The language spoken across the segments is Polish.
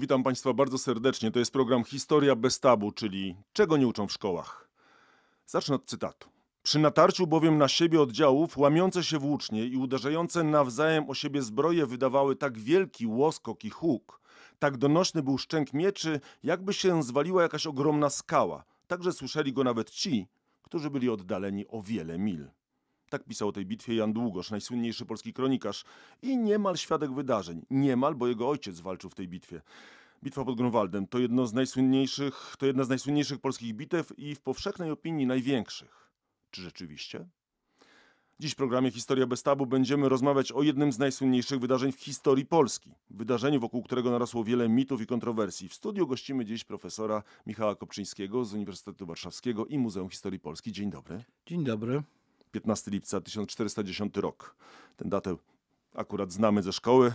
Witam Państwa bardzo serdecznie. To jest program Historia bez tabu, czyli czego nie uczą w szkołach. Zacznę od cytatu. Przy natarciu bowiem na siebie oddziałów łamiące się włócznie i uderzające nawzajem o siebie zbroje wydawały tak wielki łoskok i huk, tak donośny był szczęk mieczy, jakby się zwaliła jakaś ogromna skała. Także słyszeli go nawet ci, którzy byli oddaleni o wiele mil. Tak pisał o tej bitwie Jan Długosz, najsłynniejszy polski kronikarz i niemal świadek wydarzeń. Niemal, bo jego ojciec walczył w tej bitwie. Bitwa pod Grunwaldem to, jedno z najsłynniejszych, to jedna z najsłynniejszych polskich bitew i w powszechnej opinii największych. Czy rzeczywiście? Dziś w programie Historia bez tabu będziemy rozmawiać o jednym z najsłynniejszych wydarzeń w historii Polski. Wydarzeniu, wokół którego narosło wiele mitów i kontrowersji. W studiu gościmy dziś profesora Michała Kopczyńskiego z Uniwersytetu Warszawskiego i Muzeum Historii Polski. Dzień dobry. Dzień dobry. 15 lipca 1410 rok. Ten datę akurat znamy ze szkoły.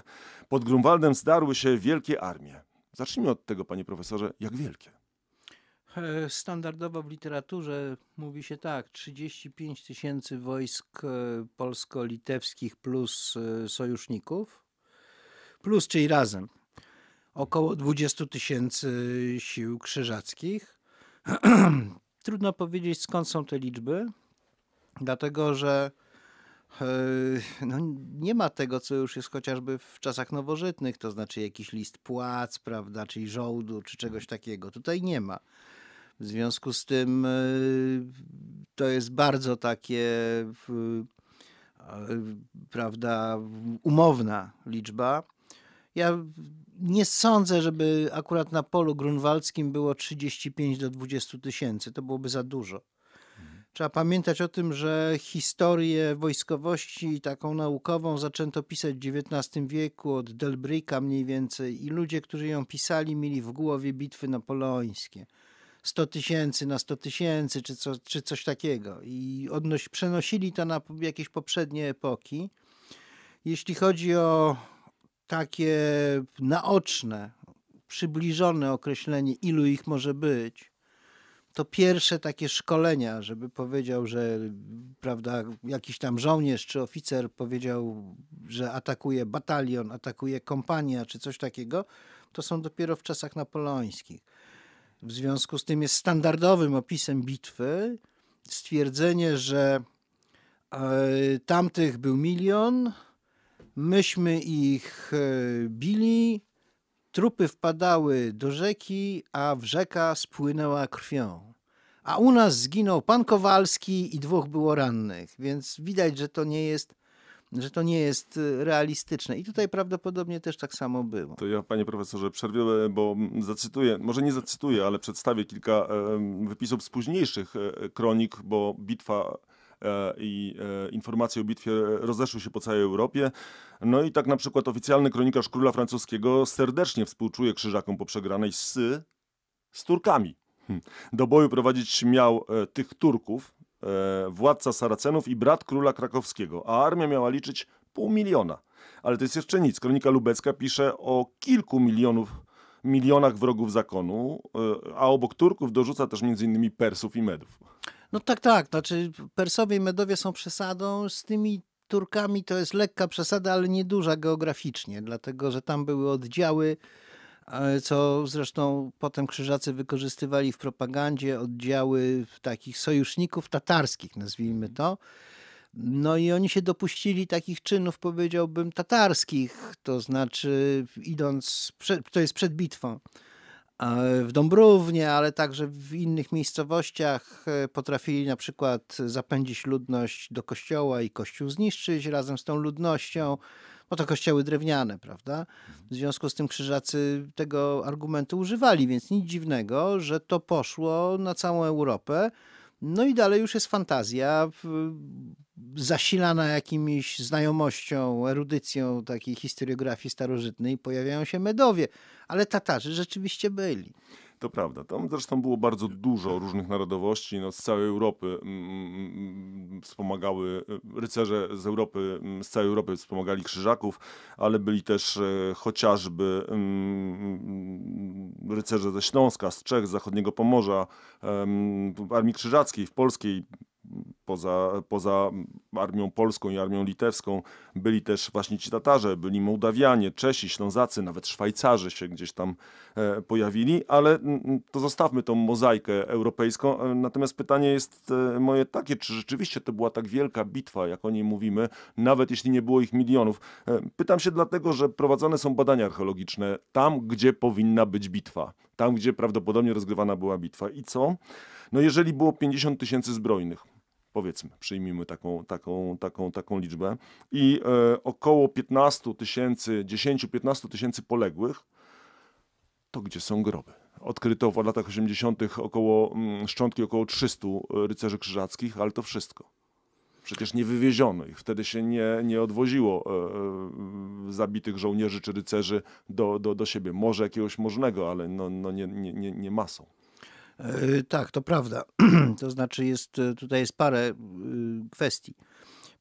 Pod Grunwaldem zdarły się wielkie armie. Zacznijmy od tego, panie profesorze, jak wielkie? E, standardowo w literaturze mówi się tak: 35 tysięcy wojsk e, polsko-litewskich plus e, sojuszników, plus czyli razem około 20 tysięcy sił krzyżackich. Trudno powiedzieć skąd są te liczby dlatego że e, no, nie ma tego, co już jest chociażby w czasach nowożytnych, to znaczy jakiś list płac, prawda, czyli żołdu, czy czegoś takiego. Tutaj nie ma. W związku z tym e, to jest bardzo takie, e, prawda, umowna liczba. Ja nie sądzę, żeby akurat na polu grunwaldzkim było 35 do 20 tysięcy. To byłoby za dużo. Trzeba pamiętać o tym, że historię wojskowości taką naukową zaczęto pisać w XIX wieku od Delbryka mniej więcej i ludzie, którzy ją pisali mieli w głowie bitwy napoleońskie. 100 tysięcy na 100 tysięcy czy, co, czy coś takiego i odnoś, przenosili to na jakieś poprzednie epoki. Jeśli chodzi o takie naoczne, przybliżone określenie ilu ich może być, to pierwsze takie szkolenia, żeby powiedział, że prawda, jakiś tam żołnierz czy oficer powiedział, że atakuje batalion, atakuje kompania czy coś takiego, to są dopiero w czasach napoleońskich. W związku z tym jest standardowym opisem bitwy stwierdzenie, że e, tamtych był milion, myśmy ich e, bili, Trupy wpadały do rzeki, a w rzeka spłynęła krwią. A u nas zginął pan Kowalski i dwóch było rannych, więc widać, że to nie jest że to nie jest y, realistyczne. I tutaj prawdopodobnie też tak samo było. To ja, panie profesorze, przerwę, bo zacytuję, może nie zacytuję, ale przedstawię kilka wypisów z późniejszych e, kronik, bo bitwa i e, informacje o bitwie rozeszły się po całej Europie. No i tak na przykład oficjalny kronikarz króla francuskiego serdecznie współczuje krzyżakom po przegranej z, z Turkami. Hm. Do boju prowadzić miał e, tych Turków, e, władca Saracenów i brat króla krakowskiego, a armia miała liczyć pół miliona. Ale to jest jeszcze nic. Kronika lubecka pisze o kilku milionów, milionach wrogów zakonu, a obok Turków dorzuca też m.in. Persów i Medów. No tak, tak. Znaczy Persowie i Medowie są przesadą z tymi Turkami to jest lekka przesada, ale nieduża geograficznie, dlatego że tam były oddziały, e, co zresztą potem krzyżacy wykorzystywali w propagandzie, oddziały takich sojuszników tatarskich, nazwijmy mhm. to. No i oni się dopuścili takich czynów, powiedziałbym, tatarskich, to znaczy idąc, to jest przed bitwą w Dąbrównie, ale także w innych miejscowościach e, potrafili na przykład zapędzić ludność do kościoła i kościół zniszczyć razem z tą ludnością. No to kościoły drewniane, prawda? W związku z tym krzyżacy tego argumentu używali, więc nic dziwnego, że to poszło na całą Europę. No i dalej już jest fantazja zasilana jakimiś znajomością, erudycją takiej historiografii starożytnej, pojawiają się medowie, ale Tatarzy rzeczywiście byli. To prawda. Tam zresztą było bardzo dużo różnych narodowości. No, z całej Europy mm, mm, mm, wspomagały e, rycerze z Europy, z całej Europy wspomagali krzyżaków, ale byli też e, chociażby rycerze ze Śląska, z Czech, z zachodniego Pomorza, w Armii Krzyżackiej, w polskiej poza, poza armią polską i armią litewską byli też właśnie ci Tatarze, byli Mołdawianie, Czesi, Ślązacy, nawet Szwajcarzy się gdzieś tam e, pojawili, ale mm, mm, to zostawmy tą mozaikę europejską. E, natomiast pytanie jest e, moje takie, czy rzeczywiście to była tak wielka bitwa, jak o niej mówimy, nawet jeśli nie było ich milionów. Pytam się dlatego, że prowadzone są badania archeologiczne tam, gdzie powinna być bitwa tam, gdzie prawdopodobnie rozgrywana była bitwa. I co? No jeżeli było 50 tysięcy zbrojnych, powiedzmy, przyjmijmy taką, taką, taką, taką liczbę, i e, około 15 tysięcy, 10-15 tysięcy poległych, to gdzie są groby? Odkryto w latach 80. około mm, szczątki około 300 e, rycerzy krzyżackich, ale to wszystko. Przecież nie wywieziono ich, wtedy się nie, nie odwoziło e, e, zabitych żołnierzy czy rycerzy do, do, do siebie. Może jakiegoś możnego, ale no, no nie, nie, nie masą. Yy, tak, to prawda. To znaczy, jest, e, tutaj jest parę y, kwestii.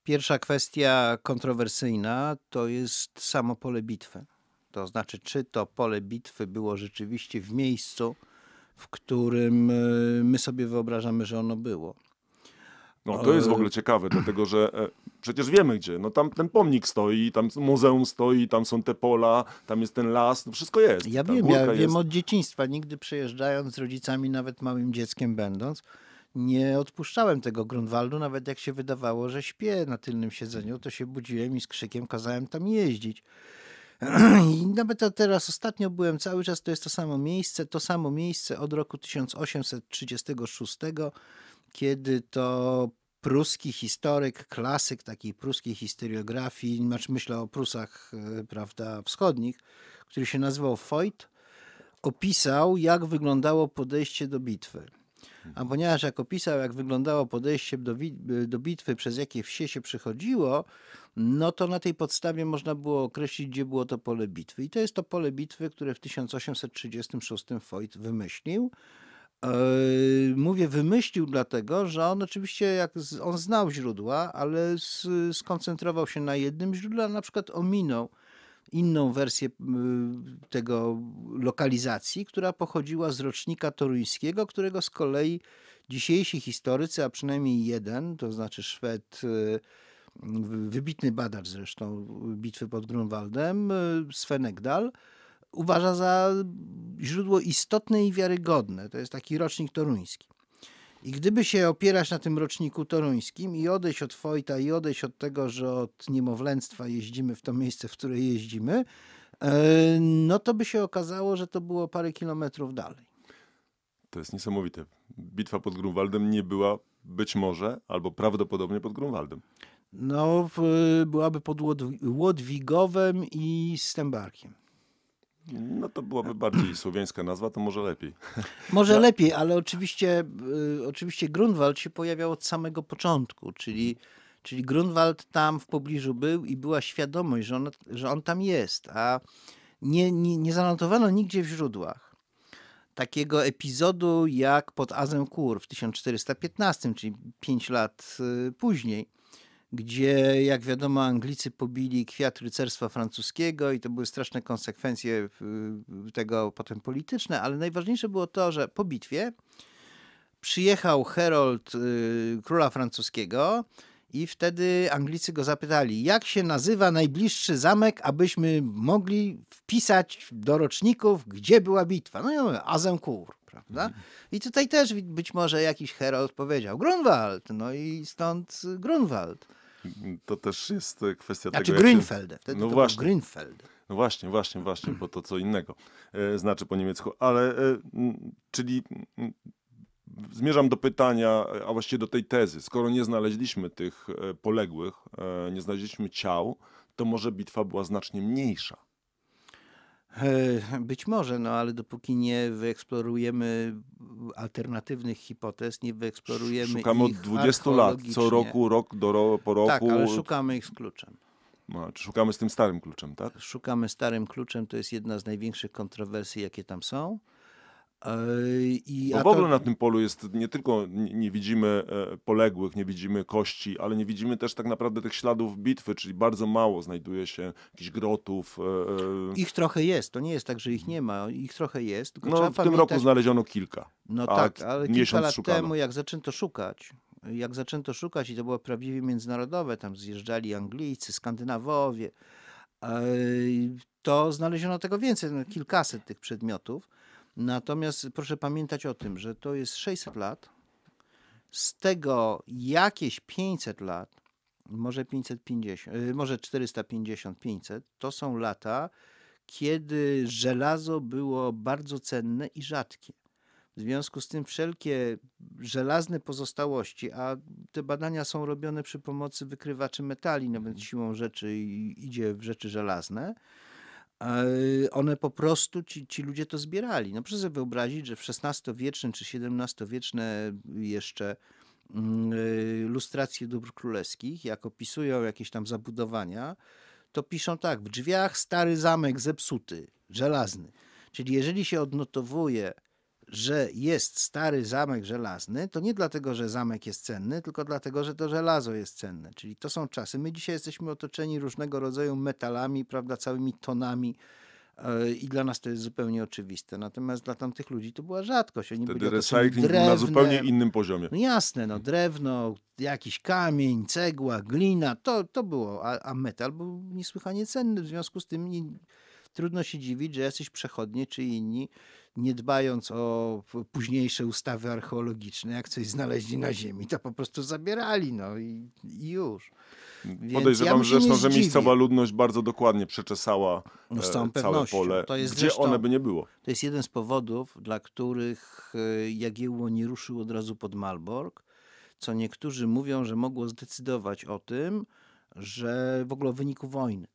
Pierwsza kwestia kontrowersyjna to jest samo pole bitwy. To znaczy, czy to pole bitwy było rzeczywiście w miejscu, w którym e, my sobie wyobrażamy, że ono było. No to jest w e, ogóle ciekawe, dlatego że przecież wiemy gdzie. No tam ten pomnik stoi, tam muzeum stoi, tam są te pola, tam jest ten las, no wszystko jest. Ja wiem, ja jest. wiem od dzieciństwa, nigdy przejeżdżając z rodzicami, nawet małym dzieckiem będąc, nie odpuszczałem tego Grunwaldu, nawet jak się wydawało, że śpię na tylnym siedzeniu, to się budziłem i z krzykiem kazałem tam jeździć. I nawet teraz ostatnio byłem cały czas, to jest to samo miejsce, to samo miejsce od roku 1836, kiedy to pruski historyk, klasyk takiej pruskiej historiografii, znaczy myślę o Prusach e, prawda, wschodnich, który się nazywał Voigt, opisał, jak wyglądało podejście do bitwy. A mhm. ponieważ jak opisał, jak wyglądało podejście do, do, bitwy, przez jakie wsie się przychodziło, no to na tej podstawie można było określić, gdzie było to pole bitwy. I to jest to pole bitwy, które w 1836 Foyt wymyślił. Yy, mówię, wymyślił dlatego, że on oczywiście, jak z, on znał źródła, ale z, skoncentrował się na jednym źródle, a na przykład ominął inną wersję tego lokalizacji, która pochodziła z rocznika toruńskiego, którego z kolei dzisiejsi historycy, a przynajmniej jeden, to znaczy Szwed, yy, wybitny badacz zresztą yy, bitwy pod Grunwaldem, Svenegdal, uważa za źródło istotne i wiarygodne. To jest taki rocznik toruński. I gdyby się opierać na tym roczniku toruńskim i odejść od Fojta, i odejść od tego, że od niemowlęctwa jeździmy w to miejsce, w które jeździmy, e, no to by się okazało, że to było parę kilometrów dalej. To jest niesamowite. Bitwa pod Grunwaldem nie była być może albo prawdopodobnie pod Grunwaldem. No, w, byłaby pod Łodwigowem i Stembarkiem. No to byłaby bardziej słowiańska nazwa, to może lepiej. Może lepiej, ale oczywiście, y, oczywiście Grunwald się pojawiał od samego początku, czyli, czyli Grunwald tam w pobliżu był i była świadomość, że on, że on tam jest, a nie, nie, nie zanotowano nigdzie w źródłach takiego epizodu jak pod Azem Kur w 1415, czyli 5 lat y, później gdzie, jak wiadomo, Anglicy pobili kwiat rycerstwa francuskiego i to były straszne konsekwencje tego potem polityczne, ale najważniejsze było to, że po bitwie przyjechał herold y, króla francuskiego i wtedy Anglicy go zapytali, jak się nazywa najbliższy zamek, abyśmy mogli wpisać do roczników, gdzie była bitwa. No i mówię, mówi, prawda? Mhm. I tutaj też być może jakiś herold powiedział Grunwald, no i stąd Grunwald. To też jest e, kwestia znaczy tego... Znaczy Grünfelde, się... wtedy no właśnie. Grünfelde. No właśnie, właśnie, właśnie, bo to co innego e, znaczy po niemiecku. Ale, e, czyli zmierzam do pytania, a właściwie do tej tezy. Skoro nie znaleźliśmy tych poległych, nie znaleźliśmy ciał, to może bitwa była znacznie mniejsza. E, być może, no ale dopóki nie wyeksplorujemy alternatywnych hipotez, nie wyeksplorujemy Szukamy ich od 20 lat, co roku, rok do ro, po roku. Tak, ale szukamy ich z kluczem. No, szukamy z tym starym kluczem, tak? Szukamy starym kluczem, to jest jedna z największych kontrowersji, jakie tam są. I, Bo no w ogóle to... na tym polu jest nie tylko nie, widzimy e, poległych, nie widzimy kości, ale nie widzimy też tak naprawdę tych śladów bitwy, czyli bardzo mało znajduje się jakichś grotów. E, e. Ich trochę jest, to nie jest tak, że ich nie ma, ich trochę jest. no, w pamiętać... tym roku znaleziono kilka. No tak, ale kilka lat szukano. temu, jak zaczęto szukać, jak zaczęto szukać i to było prawdziwie międzynarodowe, tam zjeżdżali Anglicy, Skandynawowie, to znaleziono tego więcej, no kilkaset tych przedmiotów. Natomiast proszę pamiętać o tym, że to jest 600 lat, z tego jakieś 500 lat, może 550, y, może 450, 500, to są lata, kiedy żelazo było bardzo cenne i rzadkie. W związku z tym wszelkie żelazne pozostałości, a te badania są robione przy pomocy wykrywaczy metali, nawet no mhm. siłą rzeczy idzie w rzeczy żelazne, E, one po prostu, ci, ci ludzie to zbierali. No proszę sobie wyobrazić, że w XVI-wieczne czy XVII-wieczne jeszcze mm, e, lustracje dóbr królewskich, jak opisują jakieś tam zabudowania, to piszą tak, w drzwiach stary zamek zepsuty, żelazny. Czyli jeżeli się odnotowuje że jest stary zamek żelazny, to nie dlatego, że zamek jest cenny, tylko dlatego, że to żelazo jest cenne. Czyli to są czasy. My dzisiaj jesteśmy otoczeni różnego rodzaju metalami, prawda, całymi tonami e, i dla nas to jest zupełnie oczywiste. Natomiast dla tamtych ludzi to była rzadkość. Oni Wtedy byli recycling drewnem, na zupełnie innym poziomie. No jasne, no mhm. drewno, jakiś kamień, cegła, glina, to, to było, a, a metal był niesłychanie cenny, w związku z tym trudno się dziwić, że jacyś przechodnie czy inni, nie dbając o późniejsze ustawy archeologiczne, jak coś znaleźli na ziemi, to po prostu zabierali, no i, i już. Więc Podejrzewam ja zresztą, że miejscowa ludność bardzo dokładnie przeczesała no z e, całą całe pole, to jest gdzie zresztą, one by nie było. To jest jeden z powodów, dla których e, Jagiełło nie ruszył od razu pod Malbork, co niektórzy mówią, że mogło zdecydować o tym, że w ogóle w wyniku wojny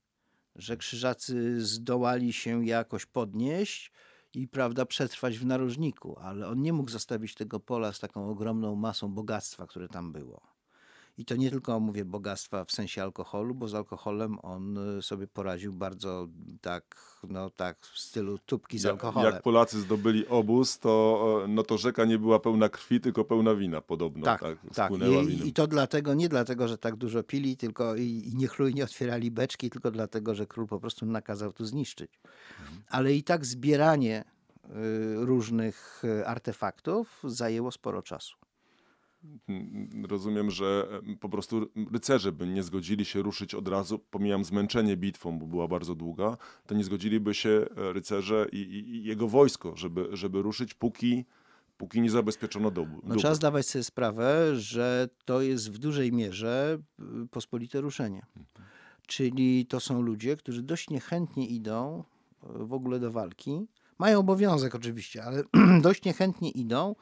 że krzyżacy zdołali się jakoś podnieść i prawda, przetrwać w narożniku, ale on nie mógł zostawić tego pola z taką ogromną masą bogactwa, które tam było. I to nie tylko mówię bogactwa w sensie alkoholu, bo z alkoholem on y, sobie poraził bardzo tak, no tak w stylu tubki z alkoholem. Jak, jak Polacy zdobyli obóz, to, y, no to rzeka nie była pełna krwi, tylko pełna wina podobno. Tak, tak. tak. I, I, to dlatego, nie dlatego, że tak dużo pili, tylko i, i niechlujnie otwierali beczki, tylko dlatego, że król po prostu nakazał to zniszczyć. Mhm. Ale i tak zbieranie y, różnych artefaktów zajęło sporo czasu rozumiem, że po prostu rycerze by nie zgodzili się ruszyć od razu, pomijam zmęczenie bitwą, bo była bardzo długa, to nie zgodziliby się e, rycerze i, i, i jego wojsko, żeby, żeby ruszyć, póki póki nie zabezpieczono dobu. No, trzeba zdawać sobie sprawę, że to jest w dużej mierze y, pospolite ruszenie. Mhm. Czyli to są ludzie, którzy dość niechętnie idą e, w ogóle do walki. Mają obowiązek oczywiście, ale dość niechętnie idą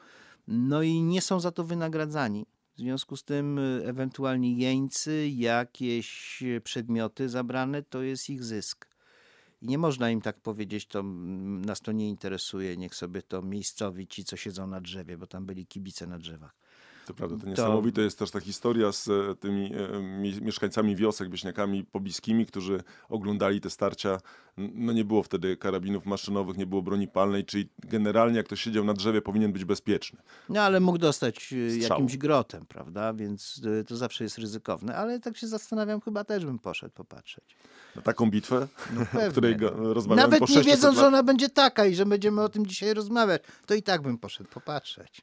no i nie są za to wynagradzani. W związku z tym y, ewentualnie jeńcy, jakieś y, przedmioty zabrane, to jest ich zysk. I nie można im tak powiedzieć, to nas to nie interesuje, niech sobie to miejscowi, ci co siedzą na drzewie, bo tam byli kibice na drzewach. To prawda, to niesamowite jest też ta historia z e, tymi e, mieszkańcami wiosek, wieśniakami pobliskimi, którzy oglądali te starcia. No nie było wtedy karabinów maszynowych, nie było broni palnej, czyli generalnie jak ktoś siedział na drzewie, powinien być bezpieczny. No ale mógł dostać e, Strzał. jakimś grotem, prawda? Więc to zawsze jest ryzykowne, ale tak się zastanawiam, chyba też bym poszedł popatrzeć. Na taką bitwę, no, o której rozmawiamy Nawet po nie wiedząc, że ona będzie taka i że będziemy o tym dzisiaj rozmawiać, to i tak bym poszedł popatrzeć.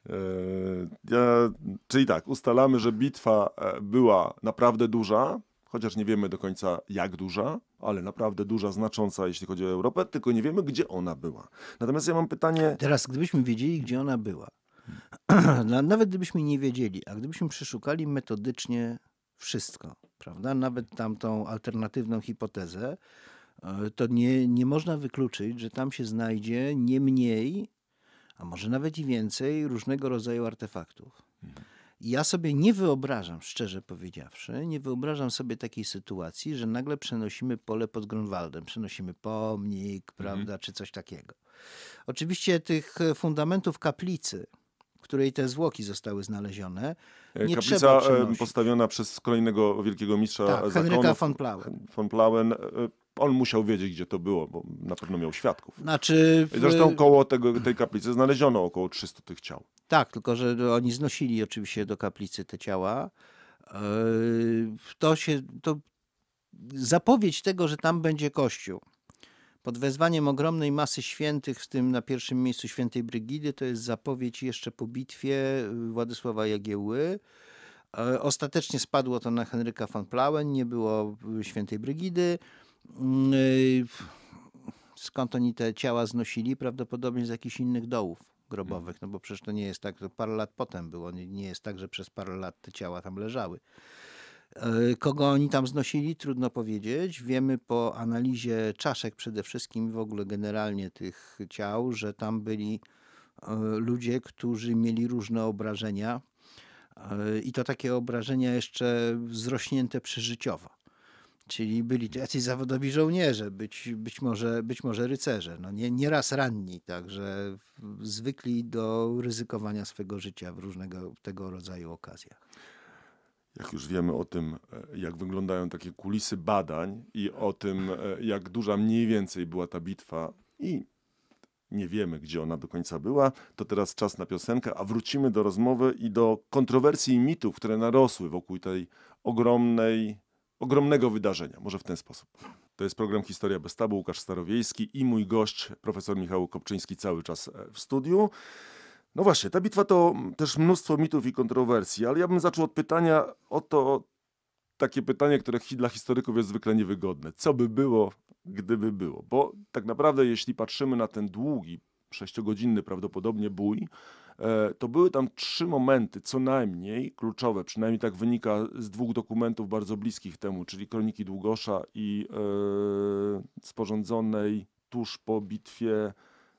Ja Czyli tak, ustalamy, że bitwa e, była naprawdę duża, chociaż nie wiemy do końca jak duża, ale naprawdę duża, znacząca, jeśli chodzi o Europę, tylko nie wiemy, gdzie ona była. Natomiast ja mam pytanie. Teraz, gdybyśmy wiedzieli, gdzie ona była, nawet gdybyśmy nie wiedzieli, a gdybyśmy przeszukali metodycznie wszystko, prawda, nawet tamtą alternatywną hipotezę, e, to nie, nie można wykluczyć, że tam się znajdzie nie mniej, a może nawet i więcej różnego rodzaju artefaktów. Ja sobie nie wyobrażam, szczerze powiedziawszy, nie wyobrażam sobie takiej sytuacji, że nagle przenosimy pole pod Grunwaldem, przenosimy pomnik, mhm. prawda, mhm. czy coś takiego. Oczywiście tych fundamentów kaplicy, w której te zwłoki zostały znalezione, e, nie Kaplica trzeba e, postawiona przez kolejnego wielkiego mistrza tak, zakonu, Henryka von Plauen. Von Plauen e, on musiał wiedzieć, gdzie to było, bo na pewno miał świadków. Znaczy w... Zresztą koło tego, tej kaplicy znaleziono około 300 tych ciał. Tak, tylko że oni znosili oczywiście do kaplicy te ciała. E, to się, to zapowiedź tego, że tam będzie kościół, pod wezwaniem ogromnej masy świętych, w tym na pierwszym miejscu świętej Brygidy, to jest zapowiedź jeszcze po bitwie Władysława Jagieły. E, ostatecznie spadło to na Henryka von Plauen, nie było świętej Brygidy. Mm, y, skąd oni te ciała znosili? Prawdopodobnie z jakichś innych dołów grobowych, no bo przecież to nie jest tak, to parę lat potem było, nie jest tak, że przez parę lat te ciała tam leżały. E, kogo oni tam znosili, trudno powiedzieć. Wiemy po analizie czaszek przede wszystkim w ogóle generalnie tych ciał, że tam byli e, ludzie, którzy mieli różne obrażenia e, i to takie obrażenia jeszcze wzrośnięte przeżyciowo. Czyli byli to jacyś zawodowi żołnierze, być, być, może, być może rycerze, no nie, nieraz ranni, także zwykli do ryzykowania swego życia w różnego tego rodzaju okazjach. Jak już wiemy o tym, e, jak wyglądają takie kulisy badań i o tym, e, jak duża mniej więcej była ta bitwa i nie wiemy, gdzie ona do końca była, to teraz czas na piosenkę, a wrócimy do rozmowy i do kontrowersji i mitów, które narosły wokół tej ogromnej ogromnego wydarzenia. Może w ten sposób. To jest program Historia bez tabu, Łukasz Starowiejski i mój gość, profesor Michał Kopczyński, cały czas e, w studiu. No właśnie, ta bitwa to też mnóstwo mitów i kontrowersji, ale ja bym zaczął od pytania o to, takie pytanie, które dla historyków jest zwykle niewygodne. Co by było, gdyby było? Bo tak naprawdę, jeśli patrzymy na ten długi, sześciogodzinny prawdopodobnie bój, e, to były tam trzy momenty, co najmniej kluczowe, przynajmniej tak wynika z dwóch dokumentów bardzo bliskich temu, czyli Kroniki Długosza i e, sporządzonej tuż po bitwie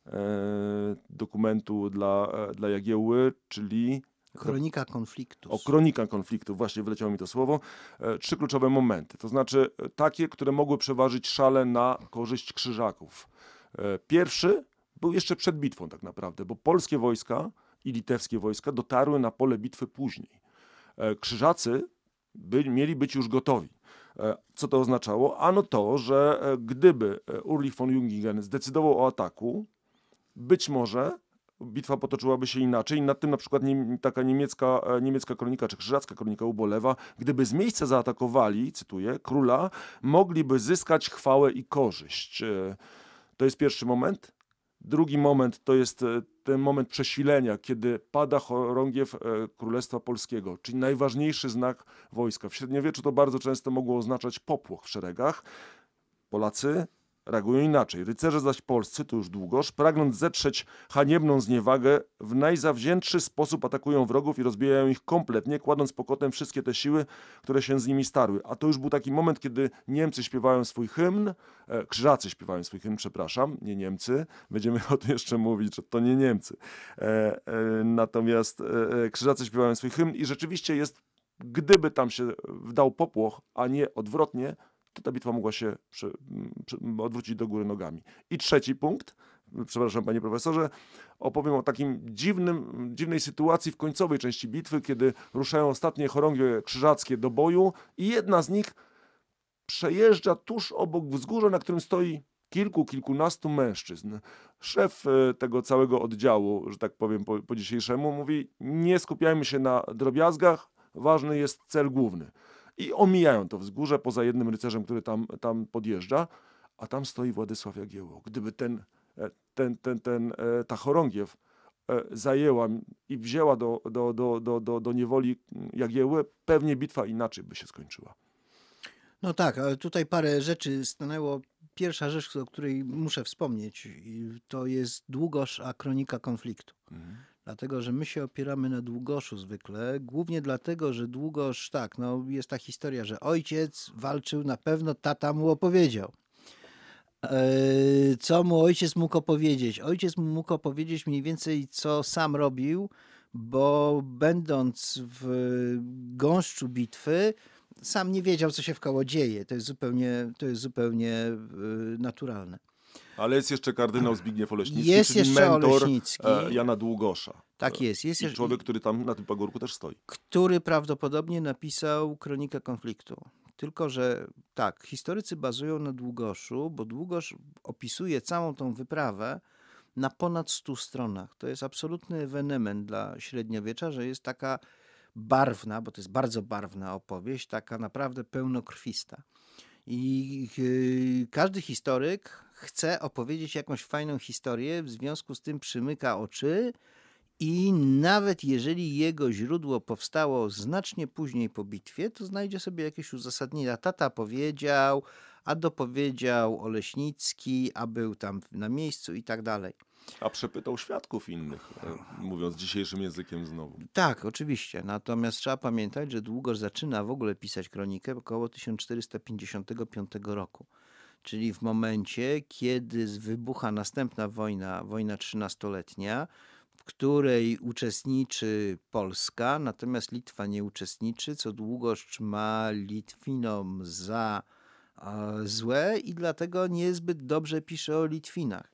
e, dokumentu dla, dla Jagiełły, czyli Kronika konfliktu. O, kronika konfliktu, właśnie wyleciało mi to słowo. E, trzy kluczowe momenty, to znaczy takie, które mogły przeważyć szale na korzyść krzyżaków. E, pierwszy był jeszcze przed bitwą tak naprawdę, bo polskie wojska i litewskie wojska dotarły na pole bitwy później. E, krzyżacy mieli być już gotowi. E, co to oznaczało? Ano to, że e, gdyby Urlich von Jungingen zdecydował o ataku, być może bitwa potoczyłaby się inaczej. Nad tym na przykład nie, taka niemiecka, niemiecka kronika czy krzyżacka kronika ubolewa. Gdyby z miejsca zaatakowali, cytuję, króla, mogliby zyskać chwałę i korzyść. To jest pierwszy moment. Drugi moment to jest e, ten moment przesilenia, kiedy pada chorągiew e, Królestwa Polskiego, czyli najważniejszy znak wojska. W średniowieczu to bardzo często mogło oznaczać popłoch w szeregach. Polacy reagują inaczej. Rycerze zaś polscy, to już długoż, pragnąc zetrzeć haniebną zniewagę, w najzawziętszy sposób atakują wrogów i rozbijają ich kompletnie, kładąc pokotem wszystkie te siły, które się z nimi starły. A to już był taki moment, kiedy Niemcy śpiewają swój hymn, e, Krzyżacy śpiewają swój hymn, przepraszam, nie Niemcy, będziemy o tym jeszcze mówić, że to nie Niemcy. E, e, natomiast e, e, Krzyżacy śpiewają swój hymn i rzeczywiście jest, gdyby tam się wdał popłoch, a nie odwrotnie, to ta bitwa mogła się przy, przy, odwrócić do góry nogami. I trzeci punkt, przepraszam panie profesorze, opowiem o takim dziwnym, dziwnej sytuacji w końcowej części bitwy, kiedy ruszają ostatnie chorągie krzyżackie do boju i jedna z nich przejeżdża tuż obok wzgórza, na którym stoi kilku, kilkunastu mężczyzn. Szef e, tego całego oddziału, że tak powiem po, po dzisiejszemu, mówi nie skupiajmy się na drobiazgach, ważny jest cel główny i omijają to wzgórze poza jednym rycerzem, który tam, tam podjeżdża, a tam stoi Władysław Jagiełło. Gdyby ten, e, ten, ten, ten, e, ta chorągiew e, zajęła i wzięła do, do, do, do, do, do niewoli Jagiełły, pewnie bitwa inaczej by się skończyła. No tak, ale tutaj parę rzeczy stanęło. Pierwsza rzecz, o której muszę wspomnieć, to jest Długosz, a kronika konfliktu. Mhm. Dlatego, że my się opieramy na Długoszu zwykle, głównie dlatego, że Długosz, tak, no jest ta historia, że ojciec walczył, na pewno tata mu opowiedział. E, co mu ojciec mógł opowiedzieć? Ojciec mu mógł opowiedzieć mniej więcej, co sam robił, bo będąc w gąszczu bitwy, sam nie wiedział, co się w koło dzieje. To jest zupełnie, to jest zupełnie y, naturalne. Ale jest jeszcze kardynał Zbigniew Oleśnicki, jest czyli mentor Oleśnicki. E, Jana Długosza. Tak jest. jest jeszcze człowiek, który tam na tym pagórku też stoi. Który prawdopodobnie napisał kronikę konfliktu. Tylko, że tak, historycy bazują na Długoszu, bo Długosz opisuje całą tą wyprawę na ponad 100 stronach. To jest absolutny ewenement dla średniowiecza, że jest taka barwna, bo to jest bardzo barwna opowieść, taka naprawdę pełnokrwista. I e, każdy historyk chce opowiedzieć jakąś fajną historię, w związku z tym przymyka oczy i nawet jeżeli jego źródło powstało znacznie później po bitwie, to znajdzie sobie jakieś uzasadnienia. Tata powiedział, a dopowiedział Oleśnicki, a był tam na miejscu i tak dalej. A przepytał świadków innych, e, mówiąc dzisiejszym językiem znowu. Tak, oczywiście. Natomiast trzeba pamiętać, że długo zaczyna w ogóle pisać kronikę około 1455 roku czyli w momencie, kiedy wybucha następna wojna, wojna trzynastoletnia, w której uczestniczy Polska, natomiast Litwa nie uczestniczy, co długość ma Litwinom za złe i dlatego niezbyt dobrze pisze o Litwinach.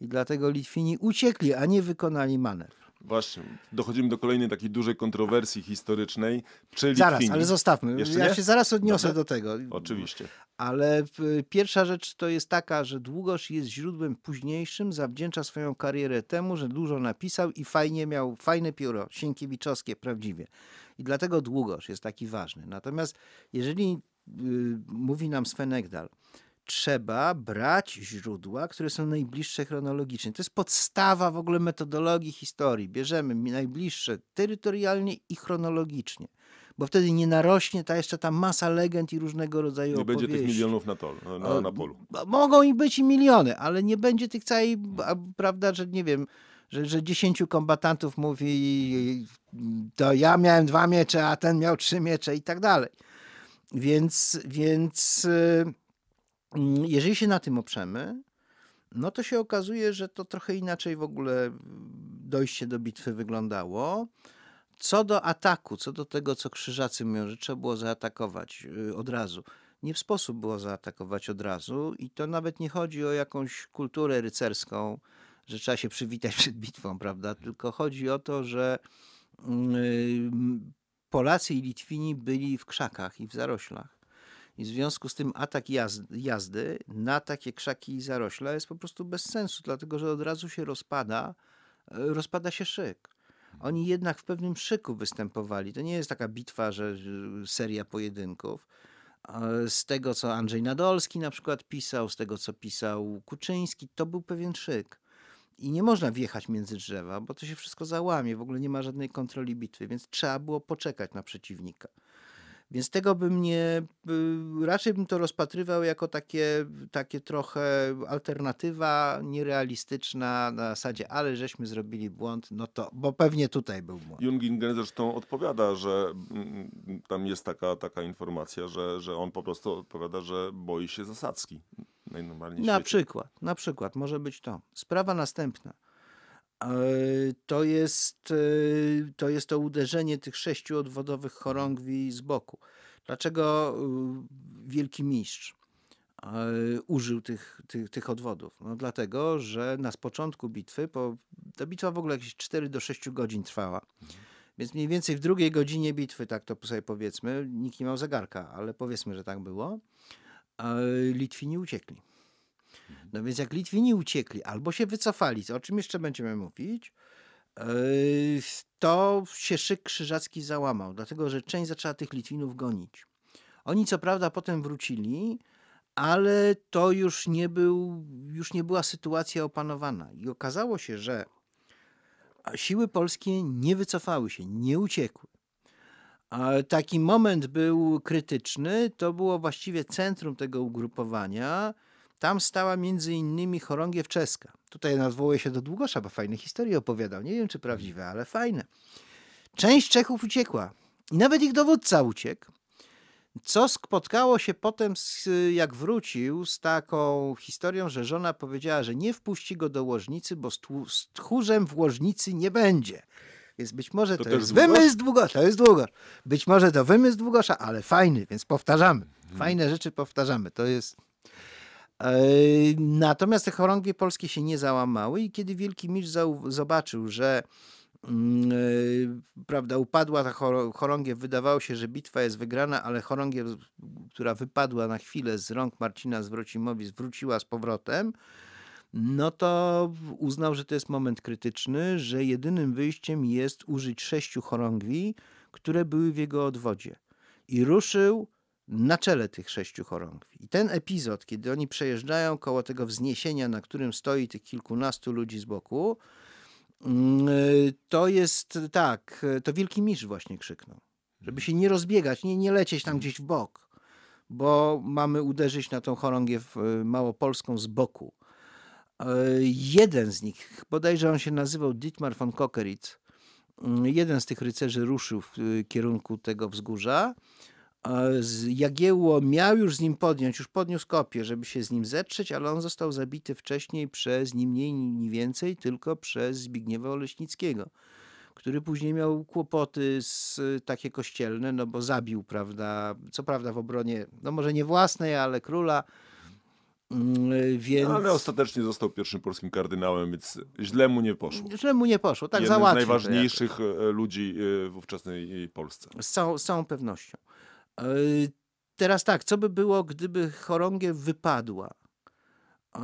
I dlatego Litwini uciekli, a nie wykonali manewr. Właśnie, dochodzimy do kolejnej takiej dużej kontrowersji historycznej, czyli Zaraz, ale zostawmy. Jeszcze ja nie? się zaraz odniosę do tego. Oczywiście. Ale e, pierwsza rzecz to jest taka, że Długosz jest źródłem późniejszym, zawdzięcza swoją karierę temu, że dużo napisał i fajnie miał, fajne pióro, sienkiewiczowskie prawdziwie. I dlatego Długosz jest taki ważny. Natomiast jeżeli yy, mówi nam Svenegdal, trzeba brać źródła, które są najbliższe chronologicznie. To jest podstawa w ogóle metodologii historii. Bierzemy najbliższe terytorialnie i chronologicznie, bo wtedy nie narośnie ta jeszcze ta masa legend i różnego rodzaju nie opowieści. Nie będzie tych milionów na, tol, na, na polu. Mogą i być i miliony, ale nie będzie tych całej, prawda, że nie wiem, że, że kombatantów mówi to ja miałem dwa miecze, a ten miał trzy miecze i tak dalej. Więc, więc y, Mm, jeżeli się na tym oprzemy, no to się okazuje, że to trochę inaczej w ogóle mm, dojście do bitwy wyglądało. Co do ataku, co do tego, co krzyżacy mówią, że trzeba było zaatakować y, od razu. Nie w sposób było zaatakować od razu i to nawet nie chodzi o jakąś kulturę rycerską, że trzeba się przywitać przed bitwą, prawda? Tylko chodzi o to, że mm, y, Polacy i Litwini byli w krzakach i w zaroślach i w związku z tym atak jazdy, na takie krzaki i zarośla jest po prostu bez sensu, dlatego że od razu się rozpada, e, rozpada się szyk. Oni jednak w pewnym szyku występowali. To nie jest taka bitwa, że seria pojedynków. E, z tego, co Andrzej Nadolski na przykład pisał, z tego, co pisał Kuczyński, to był pewien szyk. I nie można wjechać między drzewa, bo to się wszystko załamie, w ogóle nie ma żadnej kontroli bitwy, więc trzeba było poczekać na przeciwnika. Więc tego bym nie, y, raczej bym to rozpatrywał jako takie, takie trochę alternatywa nierealistyczna na zasadzie, ale żeśmy zrobili błąd, no to, bo pewnie tutaj był błąd. Jungingen zresztą odpowiada, że mm, mm, tam jest taka, taka informacja, że, że on po prostu odpowiada, że boi się zasadzki. Najnormalniej na przykład, na przykład, może być to. Sprawa następna. Yy, to jest, yy, to jest to uderzenie tych sześciu odwodowych chorągwi z boku. Dlaczego yy, wielki mistrz użył tych, tych, tych odwodów? No dlatego, że na początku bitwy, bo ta bitwa w ogóle jakieś 4 do 6 godzin trwała. Mhm. Więc mniej więcej w drugiej godzinie bitwy, tak to sobie powiedzmy, nikt nie miał zegarka, ale powiedzmy, że tak było, Litwini uciekli. No więc jak Litwini uciekli albo się wycofali, o czym jeszcze będziemy mówić, yy, to się szyk krzyżacki załamał, dlatego że część zaczęła tych Litwinów gonić. Oni co prawda potem wrócili, ale to już nie, był, już nie była sytuacja opanowana. I okazało się, że siły polskie nie wycofały się, nie uciekły. Taki moment był krytyczny, to było właściwie centrum tego ugrupowania tam stała między innymi chorągiew czeska. Tutaj odwołuję się do Długosza, bo fajne historie opowiadał. Nie wiem, czy prawdziwe, ale fajne. Część Czechów uciekła i nawet ich dowódca uciekł. Co spotkało się potem, z, jak wrócił, z taką historią, że żona powiedziała, że nie wpuści go do łożnicy, bo z, z tchórzem w łożnicy nie będzie. Więc być może to, to jest wymysł Długosza, to jest Długosz. Być może to wymysł Długosza, ale fajny, więc powtarzamy. Hmm. Fajne rzeczy powtarzamy. To jest... E, natomiast te chorągwie polskie się nie załamały i kiedy Wielki Mistrz zobaczył, że mm, e, prawda, upadła ta chorągiew, wydawało się, że bitwa jest wygrana, ale chorągiew, która wypadła na chwilę z rąk Marcina Zwrocimowi, zwróciła z powrotem, no to uznał, że to jest moment krytyczny, że jedynym wyjściem jest użyć sześciu chorągwi, które były w jego odwodzie. I ruszył na czele tych sześciu chorągwi. I ten epizod, kiedy oni przejeżdżają koło tego wzniesienia, na którym stoi tych kilkunastu ludzi z boku, mm, to jest tak, to wielki misz właśnie krzyknął. Żeby się nie rozbiegać, nie, nie lecieć tam gdzieś w bok, bo mamy uderzyć na tą chorągiew małopolską z boku. E, jeden z nich, bodajże on się nazywał Dietmar von Kokeritz, mm, jeden z tych rycerzy ruszył w e, kierunku tego wzgórza. Jagiełło miał już z nim podjąć, już podniósł kopię, żeby się z nim zetrzeć, ale on został zabity wcześniej przez ni mniej, ni więcej, tylko przez Zbigniewa Oleśnickiego, który później miał kłopoty z takie kościelne, no bo zabił, prawda, co prawda w obronie, no może nie własnej, ale króla, mm, więc... No, ale ostatecznie został pierwszym polskim kardynałem, więc źle mu nie poszło. Źle mu nie poszło, tak Jeden załatwił. z najważniejszych e, ludzi e, w ówczesnej e, Polsce. Z całą, z całą pewnością. E, teraz tak, co by było, gdyby chorągiew wypadła? E,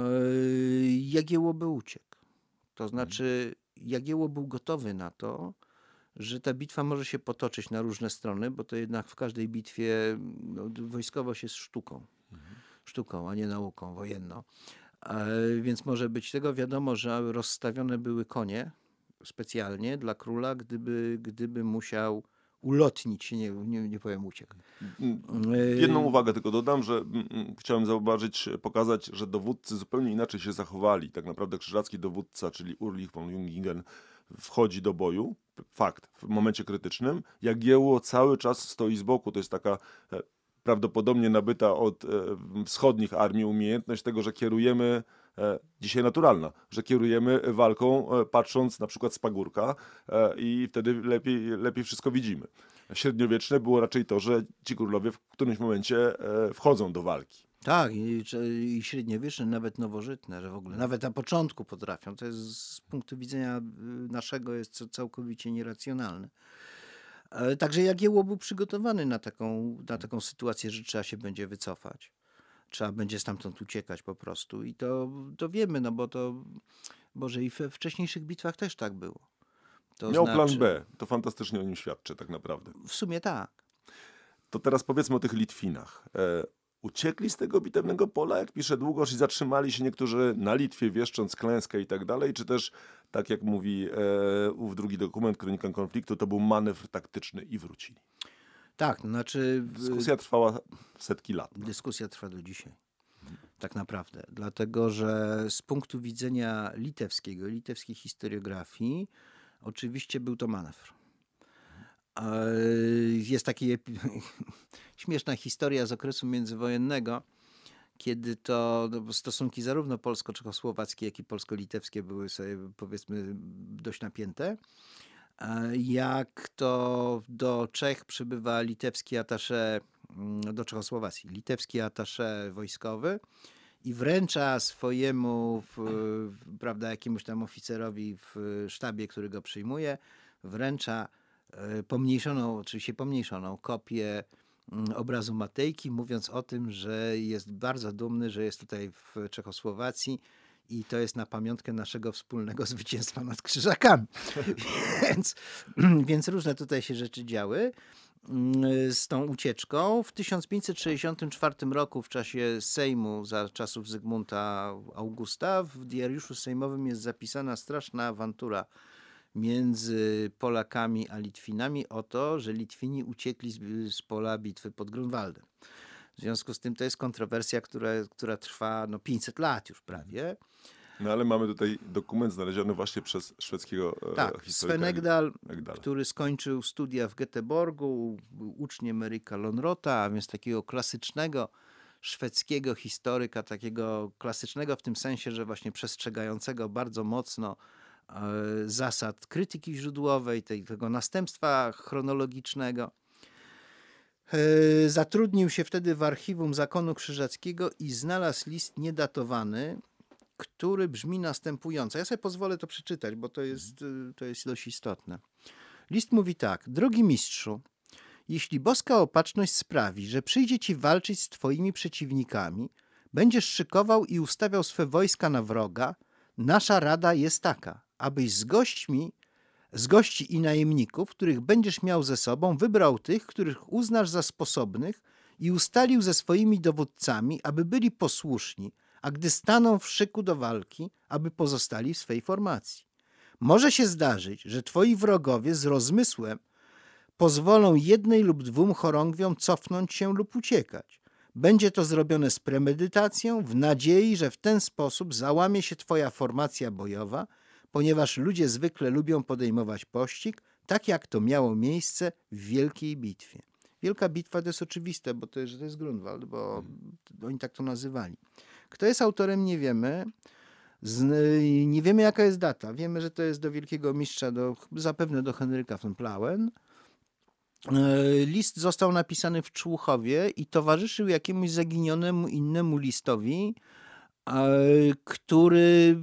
Jagieło by uciekł. To mhm. znaczy, Jagieło był gotowy na to, że ta bitwa może się potoczyć na różne strony, bo to jednak w każdej bitwie no, wojskowość jest sztuką. Mhm. Sztuką, a nie nauką wojenną. E, więc może być tego wiadomo, że rozstawione były konie specjalnie dla króla, gdyby, gdyby musiał ulotnić, nie, nie, nie powiem uciekł. Mm, yy, jedną uwagę tylko dodam, że mm, mm, chciałem zauważyć, e, pokazać, że dowódcy zupełnie inaczej się zachowali. Tak naprawdę krzyżacki dowódca, czyli Urlich von Jungingen, wchodzi do boju, fakt, w momencie krytycznym. Jagiełło cały czas stoi z boku, to jest taka e, prawdopodobnie nabyta od e, wschodnich armii umiejętność tego, że kierujemy e, dzisiaj naturalna, że kierujemy walką e, patrząc na przykład z pagórka i wtedy lepiej, lepiej wszystko widzimy. Średniowieczne było raczej to, że ci królowie w którymś momencie wchodzą do walki. Tak, i, i średniowieczne, nawet nowożytne, że w ogóle nawet na początku potrafią. To jest z punktu widzenia y, naszego jest całkowicie nieracjonalne. E, także Jagiełło był przygotowany na taką, na mhm. taką sytuację, że trzeba się będzie wycofać. Trzeba będzie stamtąd uciekać po prostu. I to, to wiemy, no bo to Boże i we wcześniejszych bitwach też tak było. To Miał znaczy, plan B. To fantastycznie o nim świadczy tak naprawdę. W sumie tak. To teraz powiedzmy o tych Litwinach. E, uciekli z tego bitewnego pola, jak pisze Długosz, i zatrzymali się niektórzy na Litwie, wieszcząc klęskę i tak dalej, czy też, tak jak mówi e, ów drugi dokument, Kronika Konfliktu, to był manewr taktyczny i wrócili. Tak, no znaczy... Dyskusja trwała setki lat. No. Dyskusja trwa do dzisiaj. Tak naprawdę, dlatego że z punktu widzenia litewskiego, litewskiej historiografii, oczywiście był to manewr jest taka śmieszna historia z okresu międzywojennego, kiedy to no stosunki zarówno polsko-czechosłowackie, jak i polsko-litewskie były sobie powiedzmy dość napięte. E, jak to do Czech przybywa litewski atasze, mm, do Czechosłowacji, litewski atasze wojskowy i wręcza swojemu, w, prawda, jakiemuś tam oficerowi w sztabie, który go przyjmuje, wręcza E, pomniejszoną, oczywiście pomniejszoną kopię mm, obrazu Matejki, mówiąc o tym, że jest bardzo dumny, że jest tutaj w Czechosłowacji i to jest na pamiątkę naszego wspólnego zwycięstwa nad krzyżakami. więc, więc różne tutaj się rzeczy działy mm, z tą ucieczką. W 1564 roku w czasie Sejmu za czasów Zygmunta Augusta w diariuszu sejmowym jest zapisana straszna awantura między Polakami a Litwinami o to, że Litwini uciekli z, z pola bitwy pod Grunwaldem. W związku z tym to jest kontrowersja, która, która trwa no, 500 lat już prawie. Mhm. No ale mamy tutaj dokument znaleziony właśnie przez szwedzkiego e, tak, historyka. Sven Egdal, który skończył studia w Göteborgu, był uczniem Erika Lonrota, a więc takiego klasycznego szwedzkiego historyka, takiego klasycznego w tym sensie, że właśnie przestrzegającego bardzo mocno E, zasad krytyki źródłowej, tego następstwa chronologicznego. E, zatrudnił się wtedy w archiwum zakonu krzyżackiego i znalazł list niedatowany, który brzmi następująco. Ja sobie pozwolę to przeczytać, bo to jest, mhm. e, to jest dość istotne. List mówi tak: Drogi mistrzu, jeśli boska opatrzność sprawi, że przyjdzie ci walczyć z twoimi przeciwnikami, będziesz szykował i ustawiał swe wojska na wroga, nasza rada jest taka abyś z gośćmi, z gości i najemników, których będziesz miał ze sobą, wybrał tych, których uznasz za sposobnych i ustalił ze swoimi dowódcami, aby byli posłuszni, a gdy staną w szyku do walki, aby pozostali w swej formacji. Może się zdarzyć, że twoi wrogowie z rozmysłem pozwolą jednej lub dwóm chorągwiom cofnąć się lub uciekać. Będzie to zrobione z premedytacją, w nadziei, że w ten sposób załamie się twoja formacja bojowa ponieważ ludzie zwykle lubią podejmować pościg, tak jak to miało miejsce w Wielkiej Bitwie. Wielka Bitwa to jest oczywiste, bo to, to jest Grunwald, bo mhm. oni tak to nazywali. Kto jest autorem, nie wiemy. Z, nie wiemy, jaka jest data. Wiemy, że to jest do wielkiego mistrza, do, zapewne do Henryka von Plauen. E, list został napisany w Człuchowie i towarzyszył jakiemuś zaginionemu innemu listowi, E, który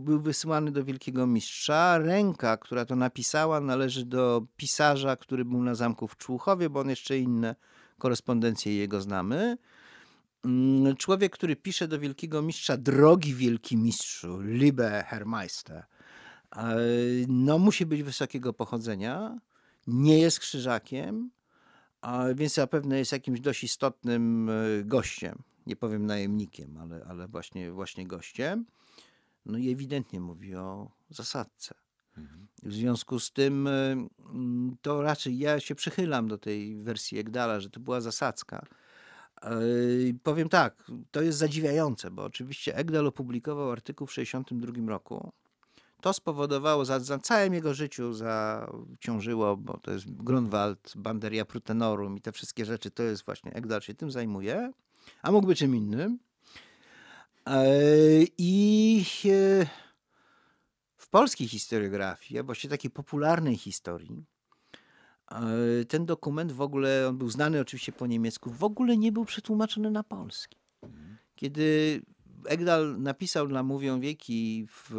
był wysyłany do wielkiego mistrza. Ręka, która to napisała, należy do pisarza, który był na zamku w Człuchowie, bo on jeszcze inne korespondencje jego znamy. Mm, człowiek, który pisze do wielkiego mistrza, drogi wielki mistrzu, liebe Hermeister, e, no musi być wysokiego pochodzenia, nie jest krzyżakiem, więc zapewne jest jakimś dość istotnym e, gościem nie powiem najemnikiem, ale, ale właśnie, właśnie gościem, no i ewidentnie mówi o zasadce. Mhm. W związku z tym y, mm, to raczej ja się przychylam do tej wersji Egdala, że to była zasadzka. Y, powiem tak, to jest zadziwiające, bo oczywiście Egdal opublikował artykuł w 1962 roku. To spowodowało, za, za całym jego życiu zaciążyło, bo to jest Grunwald, Banderia Prutenorum i te wszystkie rzeczy, to jest właśnie, Egdal się tym zajmuje a mógłby czym innym. E, I e, w polskiej historiografii, a właściwie takiej popularnej historii, e, ten dokument w ogóle, on był znany oczywiście po niemiecku, w ogóle nie był przetłumaczony na polski. Mhm. Kiedy Egdal napisał dla Mówią Wieki w,